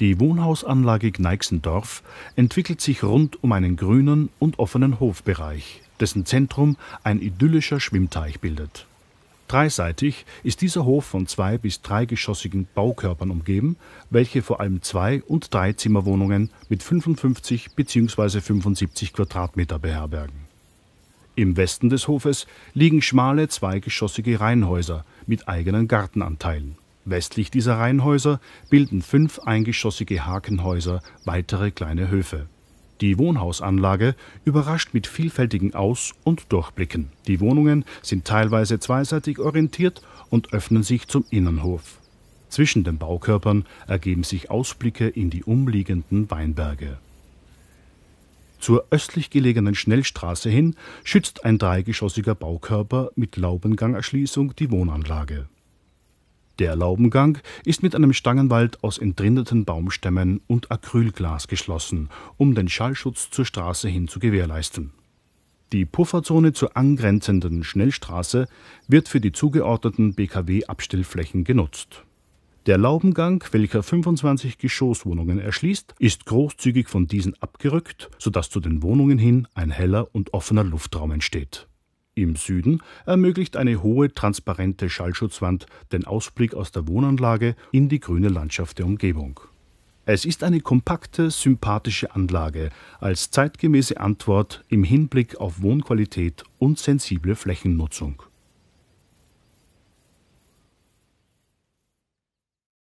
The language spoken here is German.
Die Wohnhausanlage Gneixendorf entwickelt sich rund um einen grünen und offenen Hofbereich, dessen Zentrum ein idyllischer Schwimmteich bildet. Dreiseitig ist dieser Hof von zwei- bis dreigeschossigen Baukörpern umgeben, welche vor allem Zwei- und Dreizimmerwohnungen mit 55 bzw. 75 Quadratmeter beherbergen. Im Westen des Hofes liegen schmale zweigeschossige Reihenhäuser mit eigenen Gartenanteilen. Westlich dieser Reihenhäuser bilden fünf eingeschossige Hakenhäuser weitere kleine Höfe. Die Wohnhausanlage überrascht mit vielfältigen Aus- und Durchblicken. Die Wohnungen sind teilweise zweiseitig orientiert und öffnen sich zum Innenhof. Zwischen den Baukörpern ergeben sich Ausblicke in die umliegenden Weinberge. Zur östlich gelegenen Schnellstraße hin schützt ein dreigeschossiger Baukörper mit Laubengangerschließung die Wohnanlage. Der Laubengang ist mit einem Stangenwald aus entrindeten Baumstämmen und Acrylglas geschlossen, um den Schallschutz zur Straße hin zu gewährleisten. Die Pufferzone zur angrenzenden Schnellstraße wird für die zugeordneten Bkw-Abstellflächen genutzt. Der Laubengang, welcher 25 Geschosswohnungen erschließt, ist großzügig von diesen abgerückt, sodass zu den Wohnungen hin ein heller und offener Luftraum entsteht. Im Süden ermöglicht eine hohe transparente Schallschutzwand den Ausblick aus der Wohnanlage in die grüne Landschaft der Umgebung. Es ist eine kompakte, sympathische Anlage als zeitgemäße Antwort im Hinblick auf Wohnqualität und sensible Flächennutzung.